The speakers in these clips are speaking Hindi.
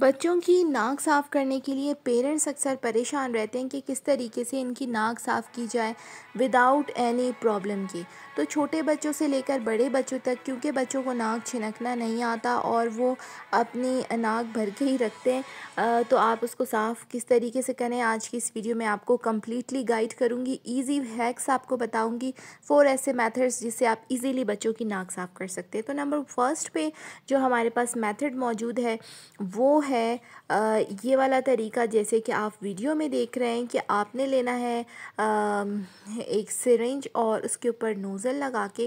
बच्चों की नाक साफ़ करने के लिए पेरेंट्स अक्सर परेशान रहते हैं कि किस तरीके से इनकी नाक साफ़ की जाए विदाउट एनी प्रॉब्लम की तो छोटे बच्चों से लेकर बड़े बच्चों तक क्योंकि बच्चों को नाक छिनकना नहीं आता और वो अपनी नाक भर के ही रखते हैं तो आप उसको साफ़ किस तरीके से करें आज की इस वीडियो में आपको कम्प्लीटली गाइड करूँगी ईजी हैक्स आपको बताऊँगी फ़ोर ऐसे मैथड्स जिससे आप ईज़िली बच्चों की नाक साफ़ कर सकते हैं तो नंबर फर्स्ट पे जो हमारे पास मैथड मौजूद है वो है ये वाला तरीका जैसे कि आप वीडियो में देख रहे हैं कि आपने लेना है एक सिरिंज और उसके ऊपर नोज़ल लगा के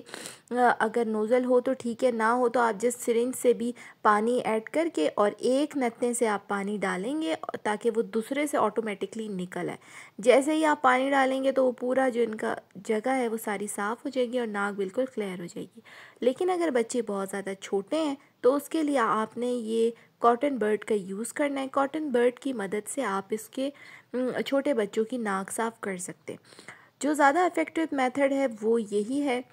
अगर नोज़ल हो तो ठीक है ना हो तो आप जिस सिरिंज से भी पानी ऐड करके और एक नत्ते से आप पानी डालेंगे ताकि वो दूसरे से ऑटोमेटिकली निकल आए जैसे ही आप पानी डालेंगे तो वो पूरा जो इनका जगह है वो सारी साफ़ हो जाएगी और नाक बिल्कुल क्लियर हो जाएगी लेकिन अगर बच्चे बहुत ज़्यादा छोटे हैं तो उसके लिए आपने ये कॉटन बर्ड का यूज़ करना है कॉटन बर्ड की मदद से आप इसके छोटे बच्चों की नाक साफ़ कर सकते हैं जो ज़्यादा इफ़ेक्टिव मेथड है वो यही है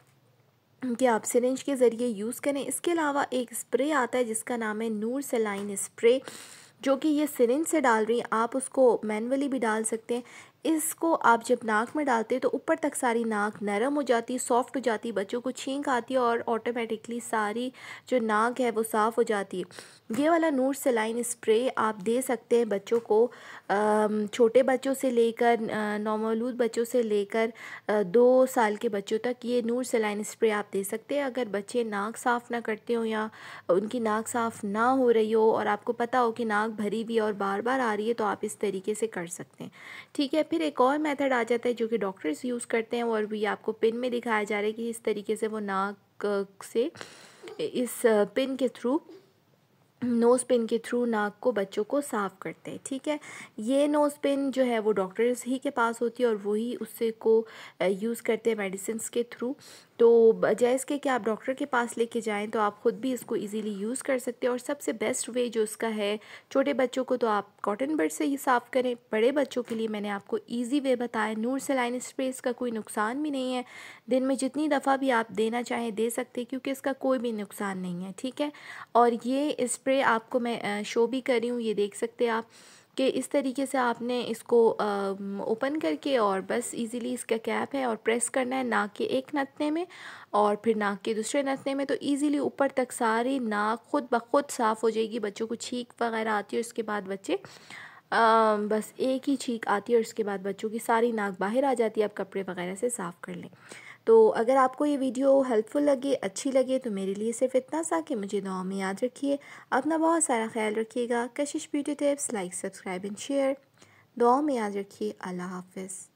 कि आप सिरिंज के ज़रिए यूज़ करें इसके अलावा एक स्प्रे आता है जिसका नाम है नूर सेलाइन स्प्रे जो कि ये सिरिंज से डाल रही हैं आप उसको मैनुअली भी डाल सकते हैं इसको आप जब नाक में डालते तो ऊपर तक सारी नाक नरम हो जाती सॉफ्ट हो जाती बच्चों को छींक आती है और ऑटोमेटिकली सारी जो नाक है वो साफ़ हो जाती है ये वाला नूर सलाइन स्प्रे आप दे सकते हैं बच्चों को छोटे बच्चों से लेकर नौमलूद बच्चों से लेकर दो साल के बच्चों तक ये नूर सलाइन स्प्रे आप दे सकते हैं अगर बच्चे नाक साफ़ ना करते हों या उनकी नाक साफ़ ना हो रही हो और आपको पता हो कि नाक भरी हुई और बार बार आ रही है तो आप इस तरीके से कर सकते हैं ठीक है फिर एक और मेथड आ जाता है जो कि डॉक्टर्स यूज़ करते हैं और भी आपको पिन में दिखाया जा रहा है कि इस तरीके से वो नाक से इस पिन के थ्रू नोज़ पिन के थ्रू नाक को बच्चों को साफ़ करते हैं ठीक है ये नोज़ पिन जो है वो डॉक्टर्स ही के पास होती है और वही उससे को यूज़ करते हैं मेडिसिन के थ्रू तो बजाय इसके कि आप डॉक्टर के पास लेके जाएं तो आप ख़ुद भी इसको इजीली यूज़ कर सकते हैं और सबसे बेस्ट वे जो इसका है छोटे बच्चों को तो आप कॉटन बर्ड से ही साफ़ करें बड़े बच्चों के लिए मैंने आपको ईजी वे बताया नूर लाइन स्प्रे इसका कोई नुकसान भी नहीं है दिन में जितनी दफ़ा भी आप देना चाहें दे सकते हैं क्योंकि इसका कोई भी नुकसान नहीं है ठीक है और ये स्प्रे आपको मैं शो भी कर रही हूँ ये देख सकते आप कि इस तरीके से आपने इसको ओपन करके और बस इजीली इसका कैप है और प्रेस करना है नाक के एक नतने में और फिर नाक के दूसरे नतने में तो इजीली ऊपर तक सारी नाक खुद ब खुद साफ़ हो जाएगी बच्चों को छींक वगैरह आती है उसके बाद बच्चे आ, बस एक ही छींक आती है और उसके बाद बच्चों की सारी नाक बाहर आ जाती है आप कपड़े वगैरह से साफ़ कर लें तो अगर आपको ये वीडियो हेल्पफुल लगे अच्छी लगे तो मेरे लिए सिर्फ इतना सा कि मुझे दुआ में याद रखिए अपना बहुत सारा ख्याल रखिएगा Kashish beauty tips like subscribe and share दुआ में याद रखिए अल्लाह हाफिज़